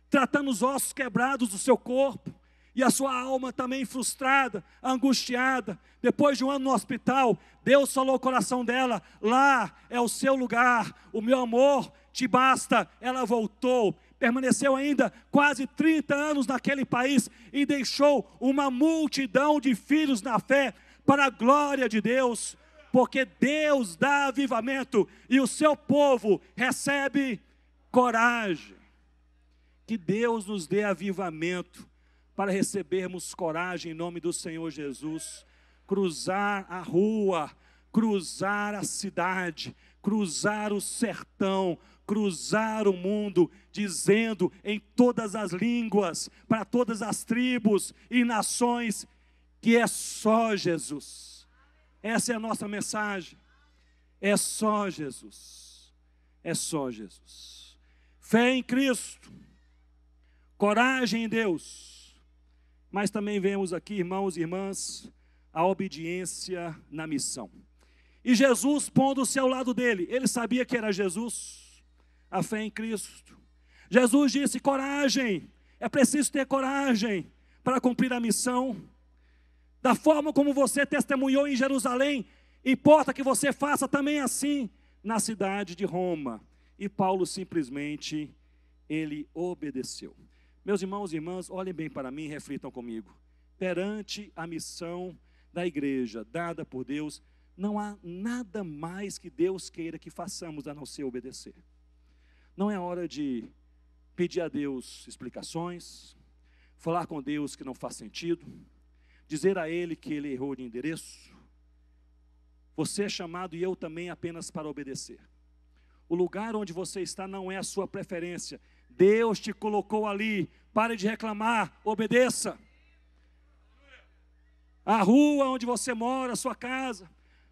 tratando os ossos quebrados do seu corpo e a sua alma também frustrada, angustiada, depois de um ano no hospital, Deus falou ao coração dela: lá é o seu lugar, o meu amor te basta. Ela voltou, permaneceu ainda quase 30 anos naquele país e deixou uma multidão de filhos na fé para a glória de Deus, porque Deus dá avivamento e o seu povo recebe coragem. Que Deus nos dê avivamento para recebermos coragem em nome do Senhor Jesus, cruzar a rua, cruzar a cidade, cruzar o sertão, cruzar o mundo, dizendo em todas as línguas, para todas as tribos e nações, que é só Jesus. Essa é a nossa mensagem. É só Jesus. É só Jesus. Fé em Cristo, coragem em Deus mas também vemos aqui, irmãos e irmãs, a obediência na missão. E Jesus pondo-se ao lado dele, ele sabia que era Jesus, a fé em Cristo. Jesus disse: coragem, é preciso ter coragem para cumprir a missão. Da forma como você testemunhou em Jerusalém, importa que você faça também assim na cidade de Roma. E Paulo simplesmente ele obedeceu. Meus irmãos e irmãs, olhem bem para mim e reflitam comigo. Perante a missão da igreja dada por Deus, não há nada mais que Deus queira que façamos a não ser obedecer. Não é hora de pedir a Deus explicações, falar com Deus que não faz sentido, dizer a Ele que Ele errou de endereço. Você é chamado e eu também apenas para obedecer. O lugar onde você está não é a sua preferência, Deus te colocou ali. Pare de reclamar, obedeça. A rua onde você mora, a sua casa,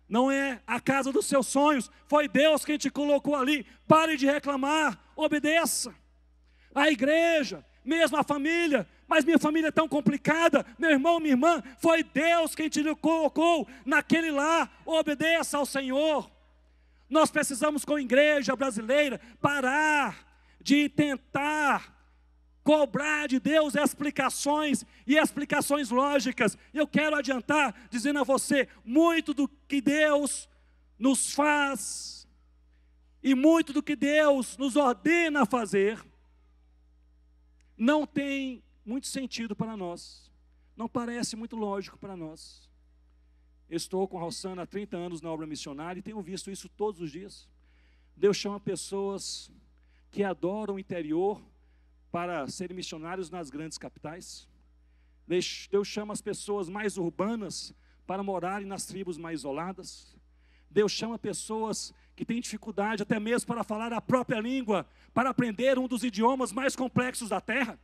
não é a casa dos seus sonhos, foi Deus quem te colocou ali. Pare de reclamar, obedeça. A igreja, mesmo a família, mas minha família é tão complicada, meu irmão, minha irmã, foi Deus quem te colocou naquele lá, obedeça ao Senhor. Nós precisamos, com a igreja brasileira, parar de tentar cobrar de Deus explicações e explicações lógicas. Eu quero adiantar dizendo a você: muito do que Deus nos faz e muito do que Deus nos ordena fazer não tem muito sentido para nós, não parece muito lógico para nós. Estou com a Rossana há 30 anos na obra missionária e tenho visto isso todos os dias. Deus chama pessoas que adoram o interior para serem missionários nas grandes capitais. Deus chama as pessoas mais urbanas para morarem nas tribos mais isoladas. Deus chama pessoas que têm dificuldade até mesmo para falar a própria língua, para aprender um dos idiomas mais complexos da terra.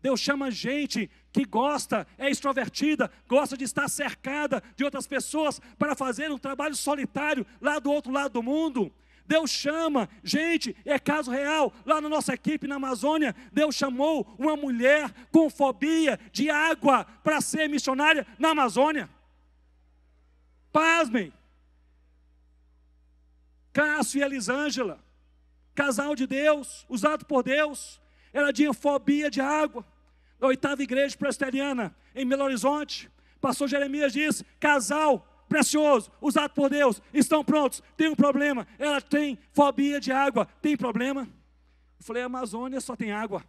Deus chama gente que gosta, é extrovertida, gosta de estar cercada de outras pessoas para fazer um trabalho solitário lá do outro lado do mundo. Deus chama, gente, é caso real. Lá na nossa equipe na Amazônia, Deus chamou uma mulher com fobia de água para ser missionária na Amazônia. Pasmem. Cássio e Elisângela, casal de Deus, usado por Deus, ela tinha fobia de água. Na oitava igreja presbiteriana, em Belo Horizonte, pastor Jeremias diz: casal precioso, usado por Deus, estão prontos, tem um problema, ela tem fobia de água, tem problema? Eu falei, a Amazônia só tem água.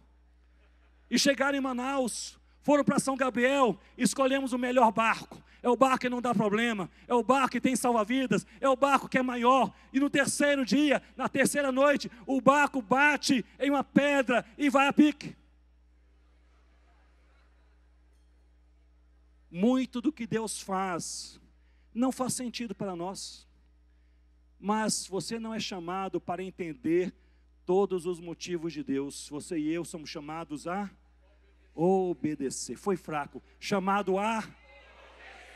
E chegaram em Manaus, foram para São Gabriel, escolhemos o melhor barco. É o barco que não dá problema, é o barco que tem salva-vidas, é o barco que é maior. E no terceiro dia, na terceira noite, o barco bate em uma pedra e vai a pique. Muito do que Deus faz não faz sentido para nós. Mas você não é chamado para entender todos os motivos de Deus. Você e eu somos chamados a obedecer. Foi fraco, chamado a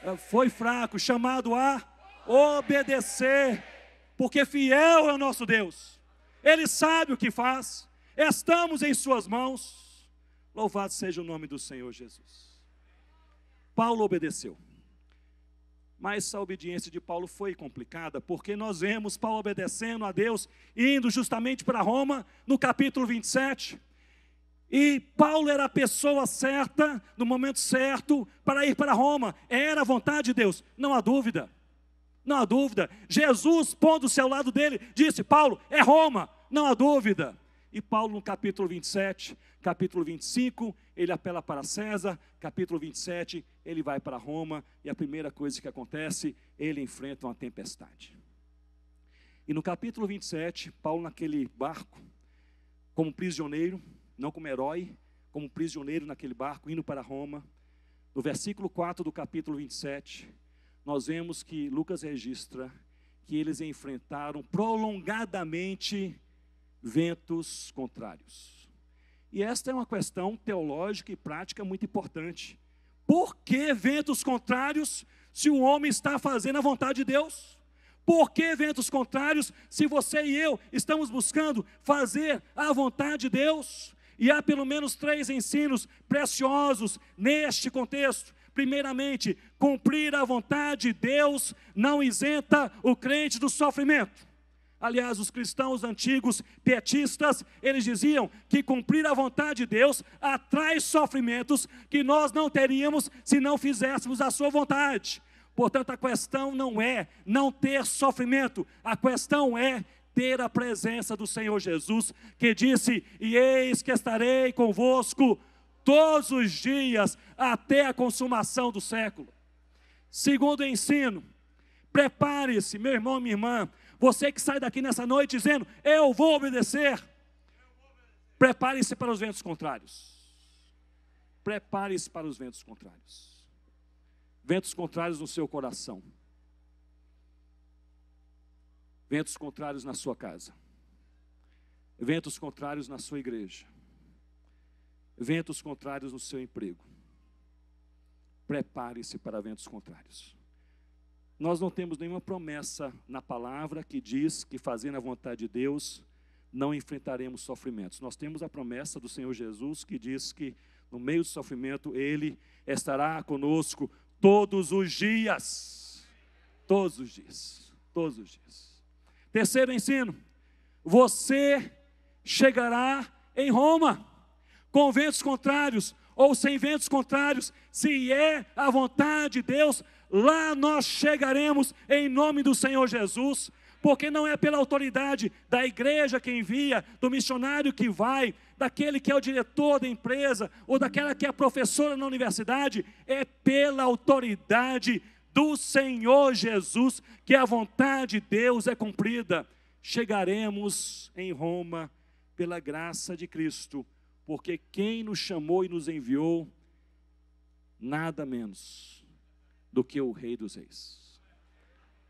eh, foi fraco, chamado a obedecer, porque fiel é o nosso Deus. Ele sabe o que faz. Estamos em suas mãos. Louvado seja o nome do Senhor Jesus. Paulo obedeceu. Mas a obediência de Paulo foi complicada, porque nós vemos Paulo obedecendo a Deus, indo justamente para Roma, no capítulo 27. E Paulo era a pessoa certa, no momento certo, para ir para Roma. Era a vontade de Deus, não há dúvida. Não há dúvida. Jesus, pondo-se ao lado dele, disse: Paulo, é Roma, não há dúvida. E Paulo, no capítulo 27, capítulo 25 ele apela para César, capítulo 27, ele vai para Roma e a primeira coisa que acontece, ele enfrenta uma tempestade. E no capítulo 27, Paulo naquele barco, como prisioneiro, não como herói, como prisioneiro naquele barco, indo para Roma, no versículo 4 do capítulo 27, nós vemos que Lucas registra que eles enfrentaram prolongadamente ventos contrários. E esta é uma questão teológica e prática muito importante. Por que ventos contrários se o homem está fazendo a vontade de Deus? Por que ventos contrários se você e eu estamos buscando fazer a vontade de Deus? E há pelo menos três ensinos preciosos neste contexto. Primeiramente, cumprir a vontade de Deus não isenta o crente do sofrimento. Aliás, os cristãos antigos pietistas, eles diziam que cumprir a vontade de Deus atrai sofrimentos que nós não teríamos se não fizéssemos a sua vontade. Portanto, a questão não é não ter sofrimento, a questão é ter a presença do Senhor Jesus, que disse: E eis que estarei convosco todos os dias até a consumação do século. Segundo ensino, prepare-se, meu irmão, minha irmã, você que sai daqui nessa noite dizendo: Eu vou obedecer. Prepare-se para os ventos contrários. Prepare-se para os ventos contrários. Ventos contrários no seu coração. Ventos contrários na sua casa. Ventos contrários na sua igreja. Ventos contrários no seu emprego. Prepare-se para ventos contrários. Nós não temos nenhuma promessa na palavra que diz que fazendo a vontade de Deus não enfrentaremos sofrimentos. Nós temos a promessa do Senhor Jesus que diz que no meio do sofrimento ele estará conosco todos os dias. Todos os dias. Todos os dias. Terceiro ensino: você chegará em Roma com ventos contrários ou sem ventos contrários, se é a vontade de Deus, lá nós chegaremos em nome do Senhor Jesus, porque não é pela autoridade da igreja que envia, do missionário que vai, daquele que é o diretor da empresa ou daquela que é professora na universidade, é pela autoridade do Senhor Jesus que a vontade de Deus é cumprida. Chegaremos em Roma pela graça de Cristo, porque quem nos chamou e nos enviou, nada menos do que o Rei dos Reis.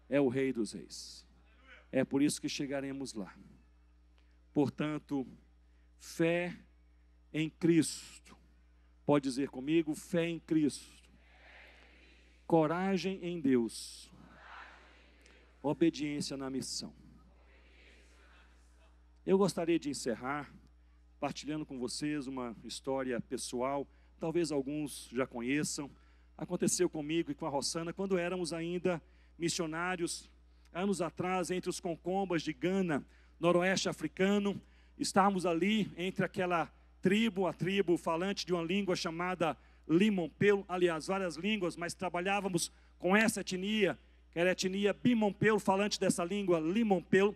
É o Rei dos Reis. É por isso que chegaremos lá. Portanto, fé em Cristo. Pode dizer comigo, fé em Cristo. Coragem em Deus. Obediência na missão. Eu gostaria de encerrar partilhando com vocês uma história pessoal, talvez alguns já conheçam, aconteceu comigo e com a Rossana quando éramos ainda missionários, anos atrás, entre os concombas de Gana, noroeste africano. Estávamos ali entre aquela tribo, a tribo falante de uma língua chamada Limompeu, aliás, várias línguas, mas trabalhávamos com essa etnia, que era a etnia Bimonpeu, falante dessa língua Limompeu.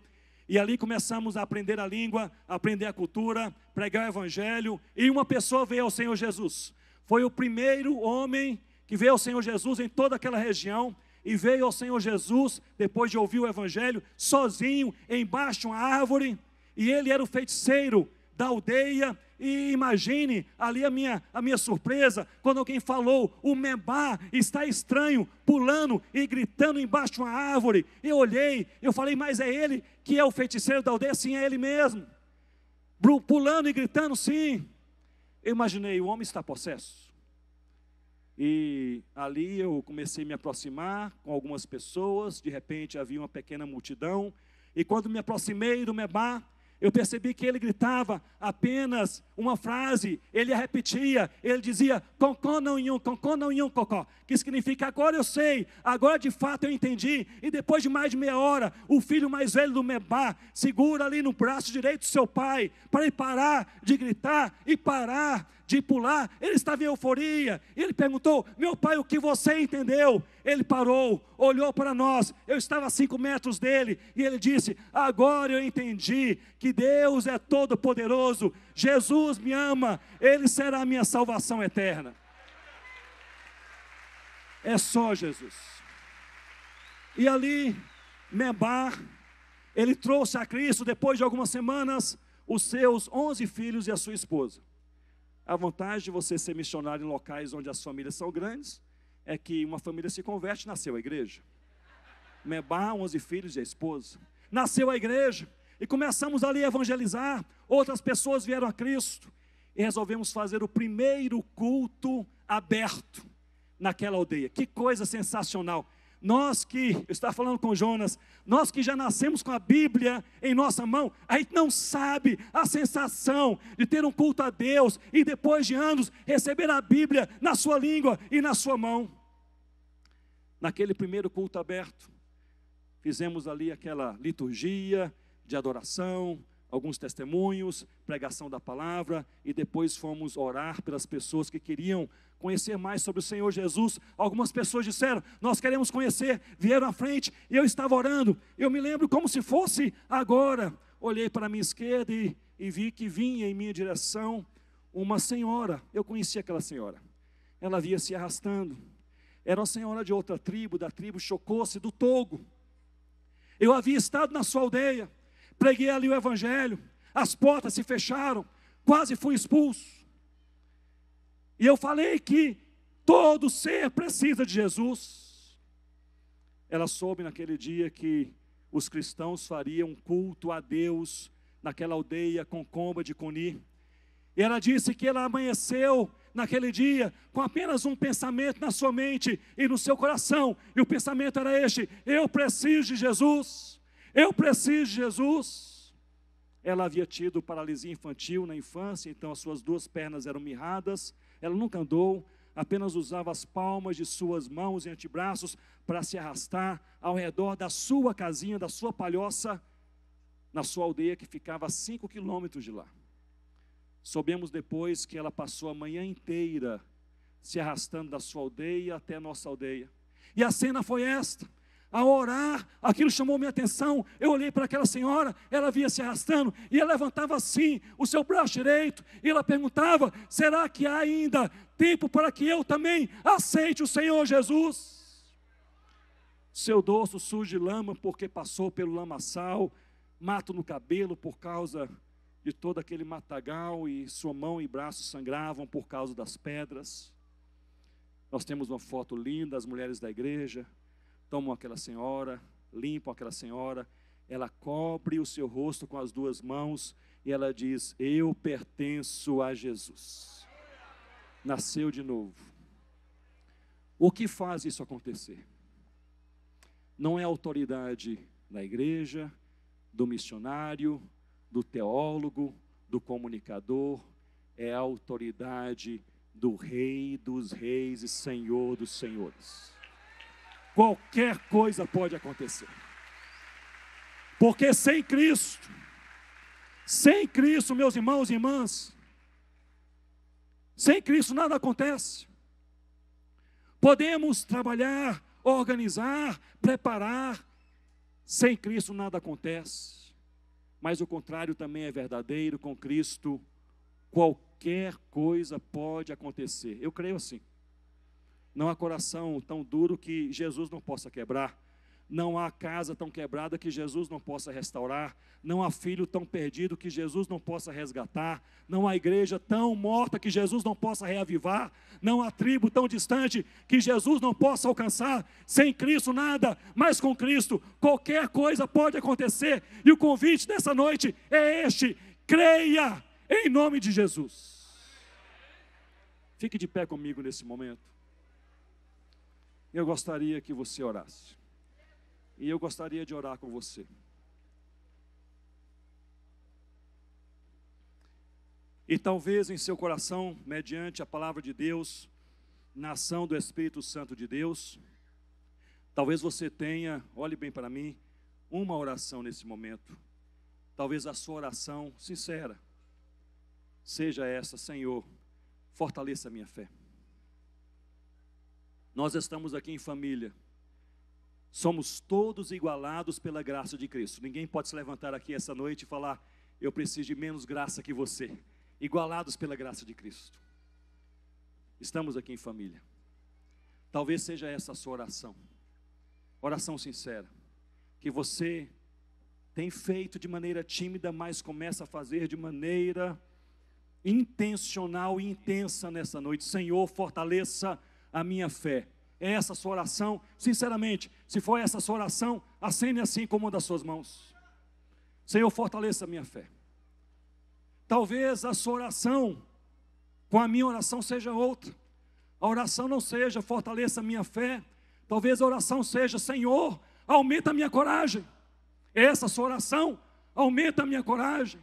E ali começamos a aprender a língua, aprender a cultura, pregar o evangelho, e uma pessoa veio ao Senhor Jesus. Foi o primeiro homem que veio ao Senhor Jesus em toda aquela região e veio ao Senhor Jesus, depois de ouvir o Evangelho, sozinho, embaixo de uma árvore, e ele era o feiticeiro da aldeia. E imagine ali a minha, a minha surpresa quando alguém falou: o membá está estranho, pulando e gritando embaixo de uma árvore. Eu olhei, eu falei: mas é ele que é o feiticeiro da aldeia? Sim, é ele mesmo. Pulando e gritando, sim. Eu imaginei: o homem está possesso. E ali eu comecei a me aproximar com algumas pessoas, de repente havia uma pequena multidão, e quando me aproximei do Mebá, eu percebi que ele gritava apenas uma frase, ele a repetia, ele dizia, concó não yum, concó não yum, concó, que significa agora eu sei, agora de fato eu entendi, e depois de mais de meia hora, o filho mais velho do Mebá segura ali no braço direito do seu pai, para ele parar de gritar e parar de pular, ele estava em euforia. Ele perguntou: Meu pai, o que você entendeu? Ele parou, olhou para nós. Eu estava a cinco metros dele e ele disse: Agora eu entendi que Deus é todo-poderoso, Jesus me ama, ele será a minha salvação eterna. É só Jesus. E ali, Mebar, ele trouxe a Cristo, depois de algumas semanas, os seus onze filhos e a sua esposa. A vantagem de você ser missionário em locais onde as famílias são grandes é que uma família se converte, nasceu a igreja. Mebá, 11 filhos e a esposa. Nasceu a igreja e começamos ali a evangelizar. Outras pessoas vieram a Cristo e resolvemos fazer o primeiro culto aberto naquela aldeia. Que coisa sensacional! Nós que, eu estava falando com Jonas, nós que já nascemos com a Bíblia em nossa mão, a gente não sabe a sensação de ter um culto a Deus e depois de anos receber a Bíblia na sua língua e na sua mão. Naquele primeiro culto aberto, fizemos ali aquela liturgia de adoração, alguns testemunhos, pregação da palavra e depois fomos orar pelas pessoas que queriam conhecer mais sobre o Senhor Jesus. Algumas pessoas disseram: Nós queremos conhecer, vieram à frente e eu estava orando. Eu me lembro como se fosse agora. Olhei para a minha esquerda e, e vi que vinha em minha direção uma senhora. Eu conhecia aquela senhora. Ela via se arrastando. Era uma senhora de outra tribo, da tribo Chocou-se, do Togo. Eu havia estado na sua aldeia preguei ali o Evangelho, as portas se fecharam, quase fui expulso. E eu falei que todo ser precisa de Jesus. Ela soube naquele dia que os cristãos fariam culto a Deus naquela aldeia concomba de Cuni. E ela disse que ela amanheceu naquele dia com apenas um pensamento na sua mente e no seu coração, e o pensamento era este: eu preciso de Jesus. Eu preciso de Jesus. Ela havia tido paralisia infantil na infância, então as suas duas pernas eram mirradas, ela nunca andou, apenas usava as palmas de suas mãos e antebraços para se arrastar ao redor da sua casinha, da sua palhoça, na sua aldeia que ficava a 5 quilômetros de lá. Soubemos depois que ela passou a manhã inteira se arrastando da sua aldeia até a nossa aldeia. E a cena foi esta: a orar, aquilo chamou minha atenção. Eu olhei para aquela senhora, ela vinha se arrastando e ela levantava assim o seu braço direito e ela perguntava: será que há ainda tempo para que eu também aceite o Senhor Jesus? Seu dorso sujo de lama porque passou pelo lamaçal, mato no cabelo por causa de todo aquele matagal e sua mão e braço sangravam por causa das pedras. Nós temos uma foto linda, as mulheres da igreja tomam aquela senhora, limpam aquela senhora, ela cobre o seu rosto com as duas mãos e ela diz: Eu pertenço a Jesus. Nasceu de novo. O que faz isso acontecer? Não é a autoridade da igreja, do missionário, do teólogo, do comunicador, é a autoridade do Rei dos Reis e Senhor dos Senhores qualquer coisa pode acontecer. Porque sem Cristo, sem Cristo, meus irmãos e irmãs, sem Cristo nada acontece. Podemos trabalhar, organizar, preparar, sem Cristo nada acontece. Mas o contrário também é verdadeiro, com Cristo qualquer coisa pode acontecer. Eu creio assim. Não há coração tão duro que Jesus não possa quebrar. Não há casa tão quebrada que Jesus não possa restaurar. Não há filho tão perdido que Jesus não possa resgatar. Não há igreja tão morta que Jesus não possa reavivar. Não há tribo tão distante que Jesus não possa alcançar. Sem Cristo nada, mas com Cristo qualquer coisa pode acontecer. E o convite dessa noite é este: creia em nome de Jesus. Fique de pé comigo nesse momento eu gostaria que você orasse. E eu gostaria de orar com você. E talvez em seu coração, mediante a palavra de Deus, na ação do Espírito Santo de Deus, talvez você tenha, olhe bem para mim, uma oração nesse momento. Talvez a sua oração sincera seja essa: Senhor, fortaleça a minha fé. Nós estamos aqui em família. Somos todos igualados pela graça de Cristo. Ninguém pode se levantar aqui essa noite e falar: eu preciso de menos graça que você. Igualados pela graça de Cristo. Estamos aqui em família. Talvez seja essa a sua oração. Oração sincera. Que você tem feito de maneira tímida, mas começa a fazer de maneira intencional e intensa nessa noite. Senhor, fortaleça a minha fé. É essa sua oração? Sinceramente, se for essa sua oração, acene assim como uma das suas mãos. Senhor, fortaleça a minha fé. Talvez a sua oração com a minha oração seja outra. A oração não seja fortaleça a minha fé. Talvez a oração seja Senhor, aumenta a minha coragem. Essa sua oração aumenta a minha coragem.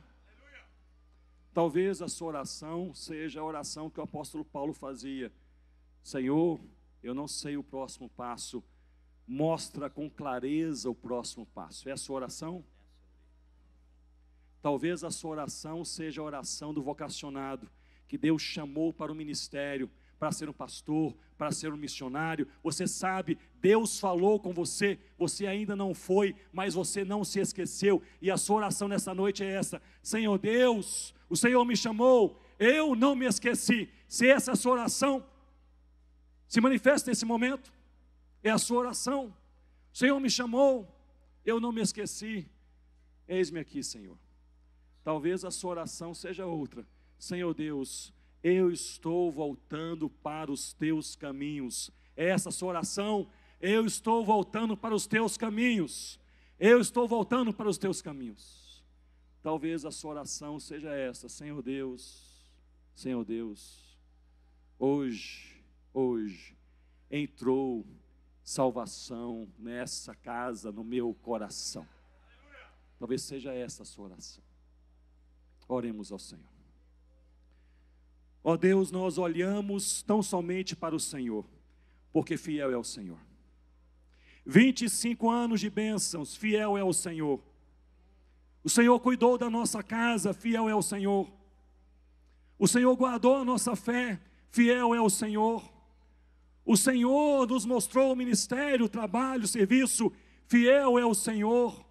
Talvez a sua oração seja a oração que o apóstolo Paulo fazia Senhor, eu não sei o próximo passo, mostra com clareza o próximo passo. É a sua oração? Talvez a sua oração seja a oração do vocacionado, que Deus chamou para o ministério, para ser um pastor, para ser um missionário. Você sabe, Deus falou com você, você ainda não foi, mas você não se esqueceu. E a sua oração nessa noite é essa: Senhor Deus, o Senhor me chamou, eu não me esqueci. Se essa é a sua oração, se manifesta nesse momento, é a sua oração. O Senhor me chamou, eu não me esqueci, eis-me aqui, Senhor. Talvez a sua oração seja outra. Senhor Deus, eu estou voltando para os teus caminhos. É essa sua oração, eu estou voltando para os teus caminhos. Eu estou voltando para os teus caminhos. Talvez a sua oração seja essa, Senhor Deus, Senhor Deus, hoje hoje entrou salvação nessa casa, no meu coração. Talvez seja essa a sua oração. Oremos ao Senhor. Ó Deus, nós olhamos tão somente para o Senhor, porque fiel é o Senhor. 25 anos de bênçãos, fiel é o Senhor. O Senhor cuidou da nossa casa, fiel é o Senhor. O Senhor guardou a nossa fé, fiel é o Senhor. O Senhor nos mostrou o ministério, o trabalho, o serviço. Fiel é o Senhor.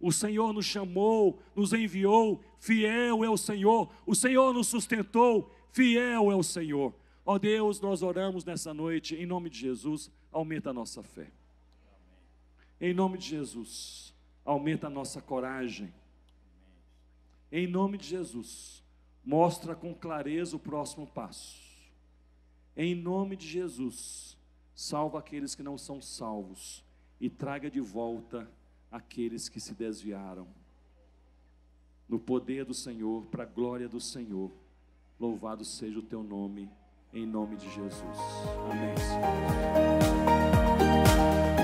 O Senhor nos chamou, nos enviou. Fiel é o Senhor. O Senhor nos sustentou. Fiel é o Senhor. Ó oh Deus, nós oramos nessa noite. Em nome de Jesus, aumenta a nossa fé. Em nome de Jesus, aumenta a nossa coragem. Em nome de Jesus, mostra com clareza o próximo passo em nome de Jesus, salva aqueles que não são salvos e traga de volta aqueles que se desviaram. No poder do Senhor, para a glória do Senhor, louvado seja o teu nome, em nome de Jesus. Amém.